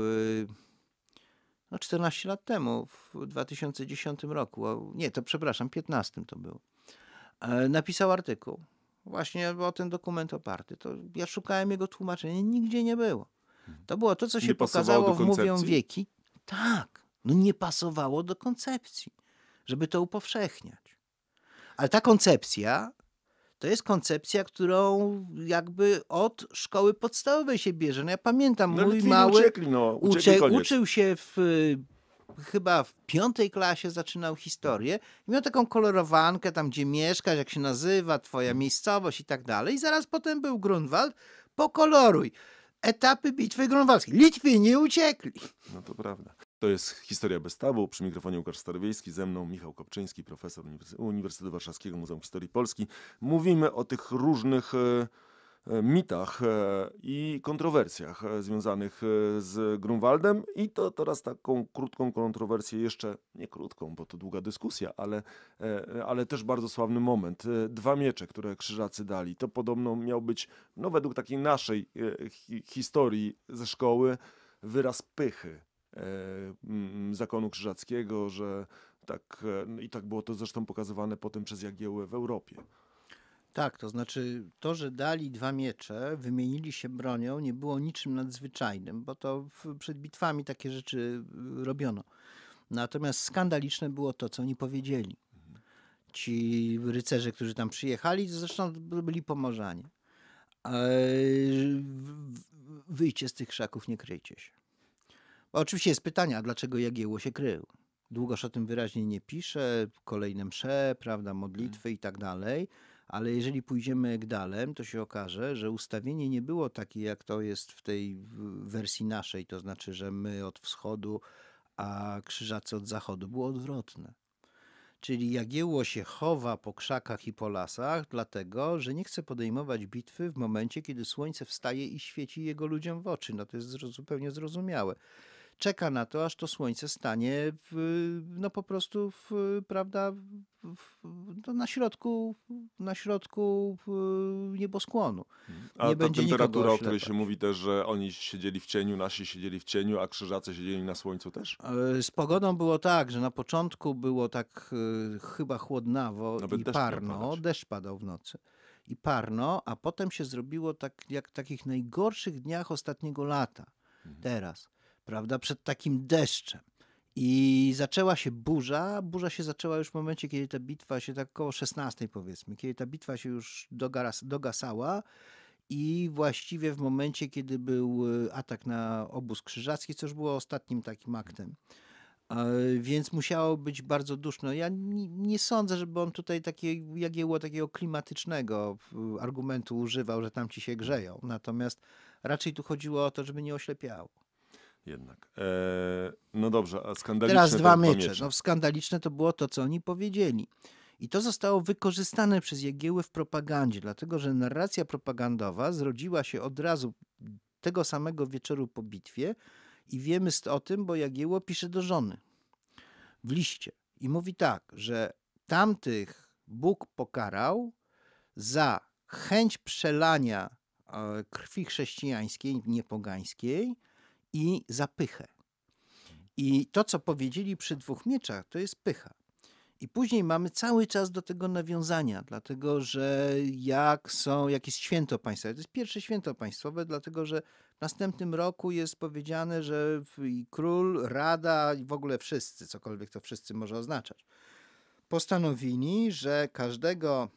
no 14 lat temu, w 2010 roku, nie, to przepraszam, 15 to było, napisał artykuł właśnie o ten dokument oparty. To ja szukałem jego tłumaczenia, nigdzie nie było. Mhm. To było to, co się pokazało w Mówią Wieki. Tak, no nie pasowało do koncepcji, żeby to upowszechniać. Ale ta koncepcja to jest koncepcja, którą jakby od szkoły podstawowej się bierze. No ja pamiętam, no, mój mały uciekli, no, uciekli, uczy, uczył się w chyba w piątej klasie zaczynał historię i miał taką kolorowankę tam, gdzie mieszkasz, jak się nazywa, twoja miejscowość i tak dalej. I zaraz potem był Grunwald, pokoloruj. Etapy bitwy grunwaldzkiej. Litwini uciekli. No to prawda. To jest Historia bez tabu. Przy mikrofonie Łukasz Starwiejski, ze mną Michał Kopczyński, profesor Uniwersytetu Warszawskiego Muzeum Historii Polski. Mówimy o tych różnych... E, E, mitach e, i kontrowersjach e, związanych z Grunwaldem i to teraz taką krótką kontrowersję, jeszcze nie krótką, bo to długa dyskusja, ale, ale też bardzo sławny moment. Dwa miecze, które krzyżacy dali, to podobno miał być, no według takiej naszej historii ze szkoły, wyraz pychy zakonu krzyżackiego, że tak, i tak było to zresztą pokazywane potem przez Jagiełę w Europie. Tak, to znaczy to, że dali dwa miecze, wymienili się bronią, nie było niczym nadzwyczajnym, bo to w, przed bitwami takie rzeczy y, robiono. Natomiast skandaliczne było to, co oni powiedzieli. Ci rycerze, którzy tam przyjechali, zresztą byli pomorzanie. Wyjdźcie z tych krzaków, nie kryjcie się. Bo oczywiście jest pytanie, a dlaczego Jagiełło się krył? Długoż o tym wyraźnie nie pisze, kolejne msze, prawda, modlitwy i tak dalej ale jeżeli pójdziemy Egdalem, to się okaże, że ustawienie nie było takie, jak to jest w tej wersji naszej, to znaczy, że my od wschodu, a krzyżacy od zachodu. Było odwrotne. Czyli Jagiełło się chowa po krzakach i po lasach, dlatego, że nie chce podejmować bitwy w momencie, kiedy słońce wstaje i świeci jego ludziom w oczy. No to jest zupełnie zrozumiałe czeka na to, aż to słońce stanie w, no po prostu w, prawda, w, no na środku, na środku nieboskłonu. Mhm. A Nie ta temperatura, o której się mówi też, że oni siedzieli w cieniu, nasi siedzieli w cieniu, a krzyżacy siedzieli na słońcu też? E, z pogodą było tak, że na początku było tak e, chyba chłodnawo Nawet no, i deszcz parno, deszcz padał w nocy i parno, a potem się zrobiło tak jak w takich najgorszych dniach ostatniego lata, mhm. teraz prawda, przed takim deszczem. I zaczęła się burza. Burza się zaczęła już w momencie, kiedy ta bitwa się tak około 16 powiedzmy, kiedy ta bitwa się już dogas dogasała i właściwie w momencie, kiedy był e, atak na obóz krzyżacki, co już było ostatnim takim aktem. E, więc musiało być bardzo duszno. Ja nie sądzę, żeby on tutaj takiej, Jagiełło takiego klimatycznego e, argumentu używał, że tam ci się grzeją. Natomiast raczej tu chodziło o to, żeby nie oślepiało jednak. Eee, no dobrze, a skandaliczne... Teraz dwa miecze. No, skandaliczne to było to, co oni powiedzieli. I to zostało wykorzystane przez Jagiełę w propagandzie, dlatego że narracja propagandowa zrodziła się od razu tego samego wieczoru po bitwie i wiemy o tym, bo Jagieło pisze do żony w liście i mówi tak, że tamtych Bóg pokarał za chęć przelania e, krwi chrześcijańskiej, niepogańskiej, i zapychę I to, co powiedzieli przy dwóch mieczach, to jest pycha. I później mamy cały czas do tego nawiązania, dlatego że jak są, jak jest święto państwowe, to jest pierwsze święto państwowe, dlatego że w następnym roku jest powiedziane, że król, rada i w ogóle wszyscy, cokolwiek to wszyscy może oznaczać, postanowili, że każdego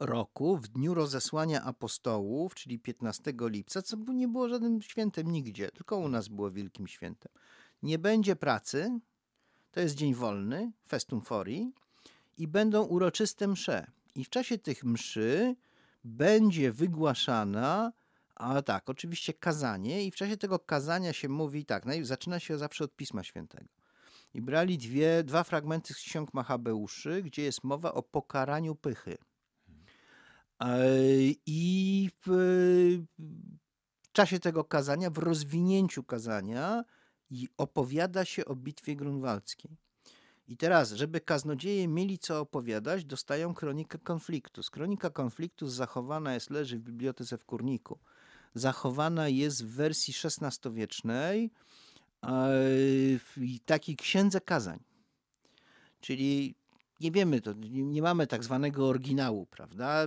roku, w dniu rozesłania apostołów, czyli 15 lipca, co nie było żadnym świętem nigdzie, tylko u nas było wielkim świętem. Nie będzie pracy, to jest dzień wolny, festum fori, i będą uroczyste msze. I w czasie tych mszy będzie wygłaszana, a tak, oczywiście kazanie, i w czasie tego kazania się mówi tak, zaczyna się zawsze od Pisma Świętego i brali dwie, dwa fragmenty z ksiąg Machabeuszy, gdzie jest mowa o pokaraniu pychy. E, I w, w czasie tego kazania, w rozwinięciu kazania, i opowiada się o bitwie grunwaldzkiej. I teraz, żeby kaznodzieje mieli co opowiadać, dostają kronikę konfliktu. kronika konfliktu zachowana jest, leży w bibliotece w Kurniku. Zachowana jest w wersji XVI-wiecznej e, i taki księdze kazań. Czyli nie wiemy, to nie, nie mamy tak zwanego oryginału, prawda?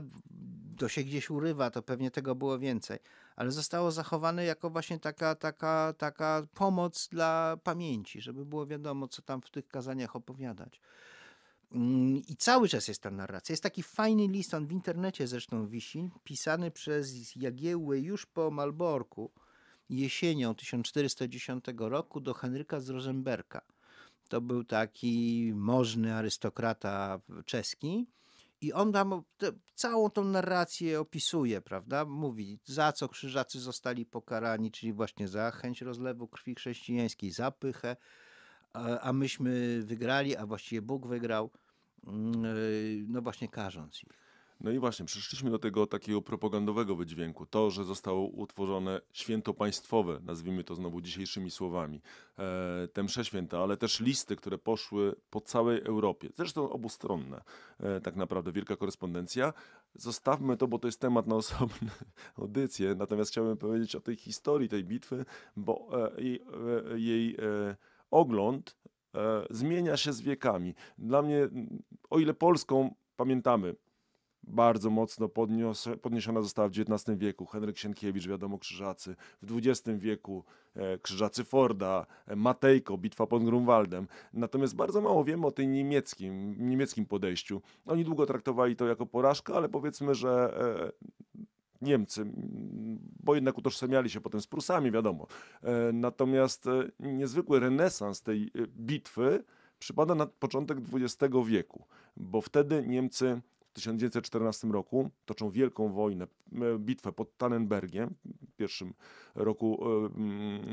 To się gdzieś urywa, to pewnie tego było więcej, ale zostało zachowane jako właśnie taka, taka, taka pomoc dla pamięci, żeby było wiadomo, co tam w tych kazaniach opowiadać. Mm, I cały czas jest ta narracja. Jest taki fajny list, on w internecie zresztą wisi, pisany przez Jagiełłę już po Malborku jesienią 1410 roku do Henryka z Rosenberga to był taki możny arystokrata czeski. I on tam całą tą narrację opisuje, prawda? Mówi, za co krzyżacy zostali pokarani, czyli właśnie za chęć rozlewu krwi chrześcijańskiej, za pychę, a myśmy wygrali, a właściwie Bóg wygrał, mm, e, no właśnie karząc ich. No i właśnie, przeszliśmy do tego takiego propagandowego wydźwięku. To, że zostało utworzone święto państwowe, nazwijmy to znowu dzisiejszymi słowami, e, te msze święta, ale też listy, które poszły po całej Europie, zresztą obustronne, e, tak naprawdę wielka korespondencja. Zostawmy to, bo to jest temat na osobne audycje, natomiast chciałbym powiedzieć o tej historii tej bitwy, bo e, jej, e, jej e, ogląd e, zmienia się z wiekami. Dla mnie, o ile Polską pamiętamy bardzo mocno podnios, podniesiona została w XIX wieku. Henryk Sienkiewicz, wiadomo, Krzyżacy. W XX wieku e, Krzyżacy Forda, e, Matejko, bitwa pod Grunwaldem. Natomiast bardzo mało wiemy o tym niemieckim, niemieckim podejściu. Oni długo traktowali to jako porażkę, ale powiedzmy, że e, Niemcy, bo jednak utożsamiali się potem z Prusami, wiadomo. E, natomiast e, niezwykły renesans tej bitwy przypada na początek XX wieku, bo wtedy Niemcy 1914 roku toczą wielką wojnę, e, bitwę pod Tannenbergiem w pierwszym roku e,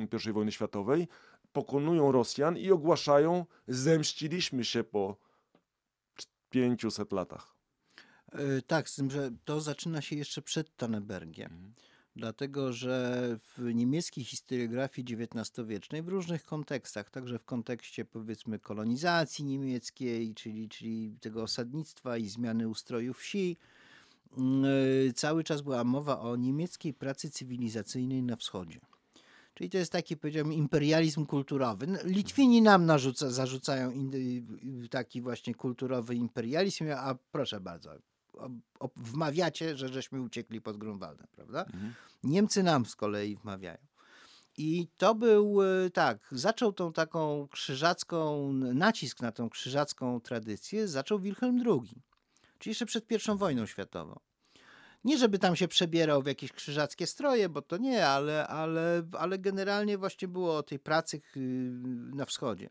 mm, I wojny światowej, pokonują Rosjan i ogłaszają, zemściliśmy się po 500 latach. E, tak, z tym, że to zaczyna się jeszcze przed Tannenbergiem. Mhm dlatego że w niemieckiej historiografii XIX-wiecznej w różnych kontekstach, także w kontekście powiedzmy kolonizacji niemieckiej, czyli, czyli tego osadnictwa i zmiany ustroju wsi, mm, y, cały czas była mowa o niemieckiej pracy cywilizacyjnej na wschodzie. Czyli to jest taki, powiedziałbym, imperializm kulturowy. Litwini nam narzuca, zarzucają y, taki właśnie kulturowy imperializm, a proszę bardzo, wmawiacie, że żeśmy uciekli pod Grunwaldem, prawda? Mhm. Niemcy nam z kolei wmawiają. I to był e, tak, zaczął tą taką krzyżacką, nacisk na tą krzyżacką tradycję zaczął Wilhelm II, czyli jeszcze przed I wojną światową. Nie, żeby tam się przebierał w jakieś krzyżackie stroje, bo to nie, ale, ale, ale generalnie właśnie było o tej pracy na wschodzie.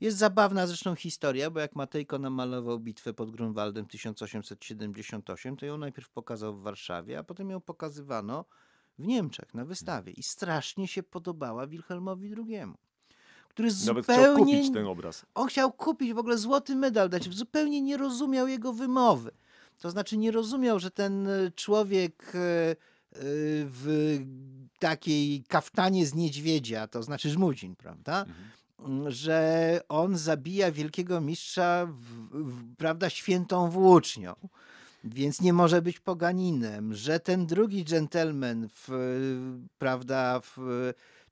Jest zabawna zresztą historia, bo jak Matejko namalował bitwę pod Grunwaldem 1878, to ją najpierw pokazał w Warszawie, a potem ją pokazywano w Niemczech na wystawie i strasznie się podobała Wilhelmowi II który Nawet zupełnie... chciał kupić ten obraz. On chciał kupić, w ogóle złoty medal dać. Zupełnie nie rozumiał jego wymowy. To znaczy nie rozumiał, że ten e, człowiek e, e, w takiej kaftanie z niedźwiedzia, to znaczy żmudzin, prawda? Mhm że on zabija wielkiego mistrza, w, w, prawda, świętą włócznią więc nie może być poganinem, że ten drugi dżentelmen w, prawda, w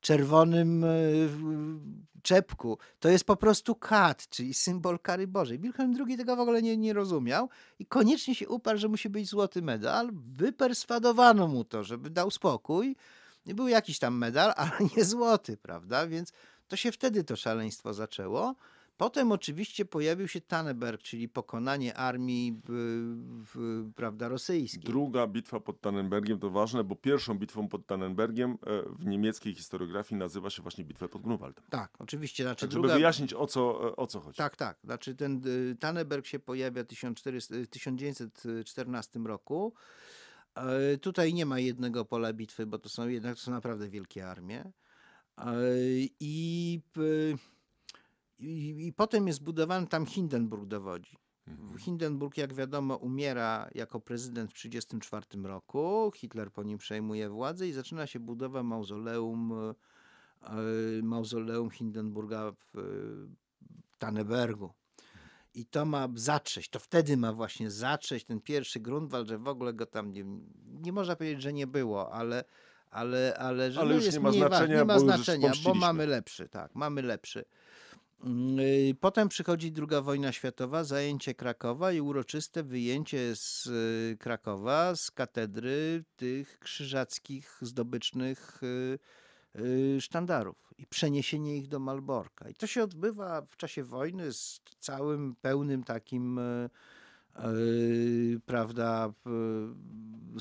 czerwonym e, czepku to jest po prostu kat, czyli symbol kary Bożej. Wilhelm II tego w ogóle nie, nie rozumiał i koniecznie się uparł, że musi być złoty medal. Wyperswadowano mu to, żeby dał spokój. I był jakiś tam medal, ale nie złoty, prawda? Więc to się wtedy to szaleństwo zaczęło. Potem oczywiście pojawił się Tanneberg, czyli pokonanie armii w, w, prawda, rosyjskiej. Druga bitwa pod Tannenbergiem to ważne, bo pierwszą bitwą pod Tannenbergiem e, w niemieckiej historiografii nazywa się właśnie bitwę pod Grunwaldem. Tak, oczywiście. Znaczy tak, żeby wyjaśnić o co, e, o co chodzi. Tak, tak. Znaczy ten e, Tannenberg się pojawia w 1914 roku. Tutaj nie ma jednego pola bitwy, bo to są jednak to są naprawdę wielkie armie. I, i, i potem jest budowany, tam Hindenburg dowodzi. Mhm. Hindenburg, jak wiadomo, umiera jako prezydent w 1934 roku. Hitler po nim przejmuje władzę i zaczyna się budowa mauzoleum, e, mauzoleum Hindenburga w e, Tanebergu. I to ma zatrzeć, to wtedy ma właśnie zatrzeć ten pierwszy Grunwald, że w ogóle go tam nie, nie można powiedzieć, że nie było, ale ale, ale że ale no już nie ma mniej, znaczenia, nie ma bo, znaczenia bo mamy lepszy, tak, mamy lepszy. Mm, y, potem przychodzi II wojna światowa, zajęcie Krakowa i uroczyste wyjęcie z y, Krakowa z katedry tych krzyżackich zdobycznych y, sztandarów i przeniesienie ich do Malborka. I to się odbywa w czasie wojny z całym pełnym takim Yy, prawda,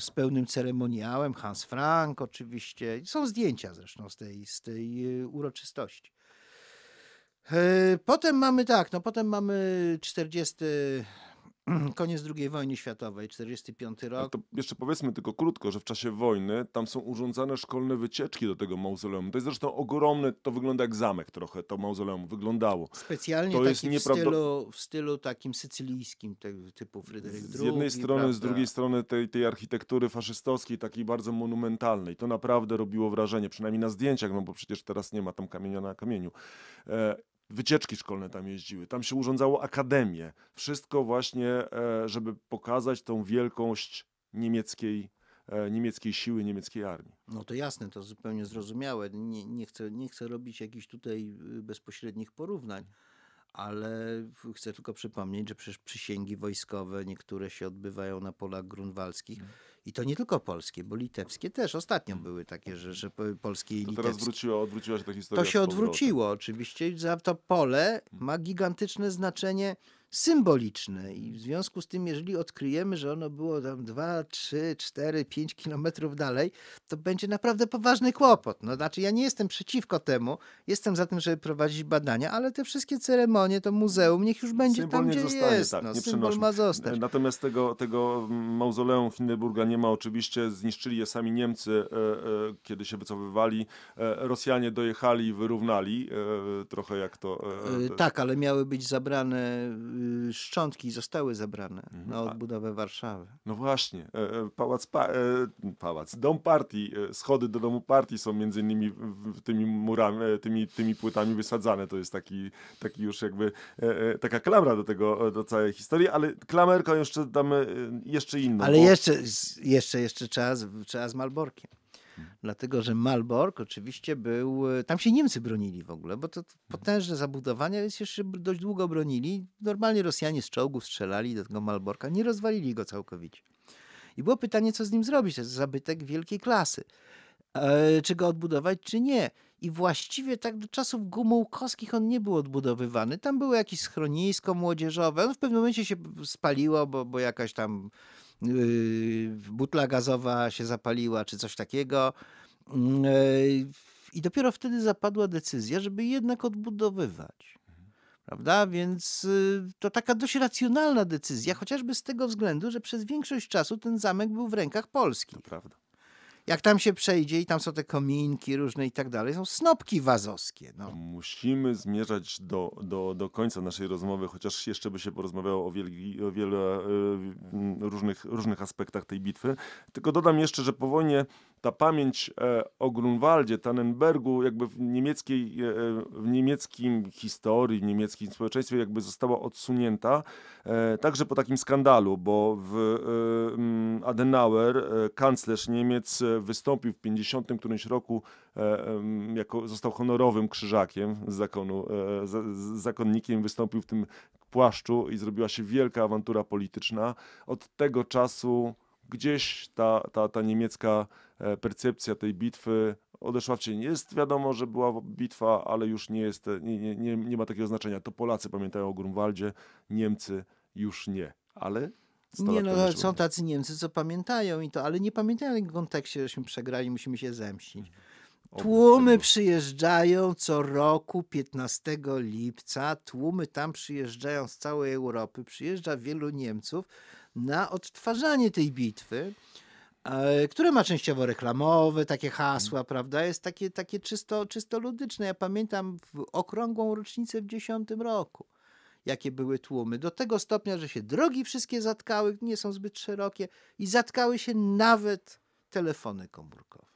z pełnym ceremoniałem, Hans Frank oczywiście. Są zdjęcia zresztą z tej, z tej yy, uroczystości. Yy, potem mamy tak, no potem mamy 40 Mm, koniec II wojny światowej, 45 rok. to jeszcze powiedzmy tylko krótko, że w czasie wojny tam są urządzane szkolne wycieczki do tego mauzoleum. To jest zresztą ogromne, to wygląda jak zamek trochę, to mauzoleum wyglądało. Specjalnie to jest w, stylu, w stylu takim sycylijskim, typu Fryderyk II. Z jednej strony, prawda? z drugiej strony tej, tej architektury faszystowskiej, takiej bardzo monumentalnej. To naprawdę robiło wrażenie, przynajmniej na zdjęciach, no bo przecież teraz nie ma tam kamienia na kamieniu. E, Wycieczki szkolne tam jeździły, tam się urządzało akademię. Wszystko właśnie, e, żeby pokazać tą wielkość niemieckiej e, niemieckiej siły, niemieckiej armii. No to jasne, to zupełnie zrozumiałe. Nie, nie, chcę, nie chcę robić jakichś tutaj y, bezpośrednich porównań, ale chcę tylko przypomnieć, że przecież przysięgi wojskowe niektóre się odbywają na polach grunwaldzkich mhm. i to nie tylko polskie, bo litewskie też ostatnio mhm. były takie, że, że polskie i to litewskie. teraz wróciło, odwróciła się ta historia. To się odwróciło oczywiście, za to pole ma gigantyczne znaczenie symboliczne i w związku z tym, jeżeli odkryjemy, że ono było tam 2, 3, 4, 5 kilometrów dalej, to będzie naprawdę poważny kłopot. No znaczy ja nie jestem przeciwko temu, jestem za tym, żeby prowadzić badania, ale te wszystkie ceremonie, to muzeum, niech już będzie symbol tam, gdzie zostanie, tak, jest. Tak, no, nie symbol ma zostać. E, natomiast tego, tego mauzoleum Hindenburga nie ma oczywiście, zniszczyli je sami Niemcy, e, e, kiedy się wycofywali. E, Rosjanie dojechali, i wyrównali, e, trochę jak to... E, tak, ale miały być zabrane Y, szczątki zostały zebrane mhm. na odbudowę Warszawy. No właśnie, e, e, pałac, pa, e, pałac, dom partii, schody do domu partii są między innymi tymi murami, tymi, tymi płytami wysadzane. To jest taki, taki już jakby taka klamra do tego, do całej historii, ale klamerką jeszcze damy jeszcze inną. Ale bo... jeszcze, jeszcze, jeszcze czas, czas Malborkiem dlatego że Malbork oczywiście był, e, tam się Niemcy bronili w ogóle, bo to potężne zabudowania, więc jeszcze dość długo bronili. Normalnie Rosjanie z czołgów strzelali do tego Malborka, nie rozwalili go całkowicie. I było pytanie, co z nim zrobić, to jest zabytek wielkiej klasy. E, czy go odbudować, czy nie. I właściwie tak do czasów Gumułkowskich on nie był odbudowywany. Tam było jakieś schronisko młodzieżowe. On w pewnym momencie się spaliło, bo, bo jakaś tam Yy, butla gazowa się zapaliła, czy coś takiego. Mm, e, I dopiero wtedy zapadła decyzja, żeby jednak odbudowywać. Prawda? Więc y, to taka dość racjonalna decyzja, chociażby z tego względu, że przez większość czasu ten zamek był w rękach Polski. To prawda jak tam się przejdzie i tam są te kominki różne i tak dalej, są snopki wazowskie. No. Musimy zmierzać do, do, do końca naszej rozmowy, chociaż jeszcze by się porozmawiało o, o wielu e, różnych, różnych aspektach tej bitwy. Tylko dodam jeszcze, że po wojnie ta pamięć e, o Grunwaldzie, Tannenbergu, jakby w, niemieckiej, e, e, w niemieckim historii, w niemieckim społeczeństwie jakby została odsunięta, także po takim skandalu, bo w Adenauer, kanclerz Niemiec, wystąpił w 50 którymś roku, jako, został honorowym krzyżakiem z zakonu, z zakonnikiem, wystąpił w tym płaszczu i zrobiła się wielka awantura polityczna. Od tego czasu gdzieś ta, ta, ta niemiecka e, percepcja tej bitwy odeszła w cień. Jest wiadomo, że była bitwa, ale już nie, jest, e, nie, nie, nie, nie ma takiego znaczenia. To Polacy pamiętają o Grunwaldzie, Niemcy już nie. Ale nie, no, są tacy Niemcy, co pamiętają i to, ale nie pamiętają w jakim kontekście, żeśmy przegrali, musimy się zemścić. Tłumy przyjeżdżają co roku 15 lipca. Tłumy tam przyjeżdżają z całej Europy. Przyjeżdża wielu Niemców na odtwarzanie tej bitwy, e, które ma częściowo reklamowe, takie hasła, mhm. prawda? Jest takie, takie czysto, czysto ludyczne. Ja pamiętam w okrągłą rocznicę w 10 roku jakie były tłumy. Do tego stopnia, że się drogi wszystkie zatkały, nie są zbyt szerokie i zatkały się nawet telefony komórkowe.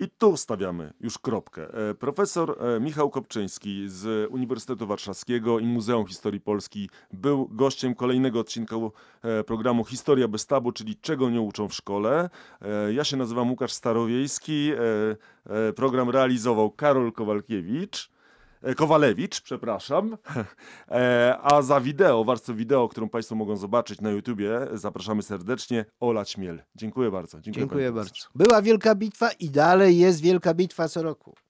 I tu stawiamy już kropkę. E, profesor e, Michał Kopczyński z Uniwersytetu Warszawskiego i Muzeum Historii Polski był gościem kolejnego odcinka e, programu Historia bez tabu, czyli czego nie uczą w szkole. Ja się nazywam Łukasz Starowiejski. Program realizował Karol Kowalkiewicz. E, Kowalewicz, przepraszam. E, a za wideo, warstwę wideo, którą Państwo mogą zobaczyć na YouTubie, zapraszamy serdecznie Ola Śmiel. Dziękuję bardzo. Dziękuję, Dziękuję bardzo. Była wielka bitwa i dalej jest wielka bitwa co roku.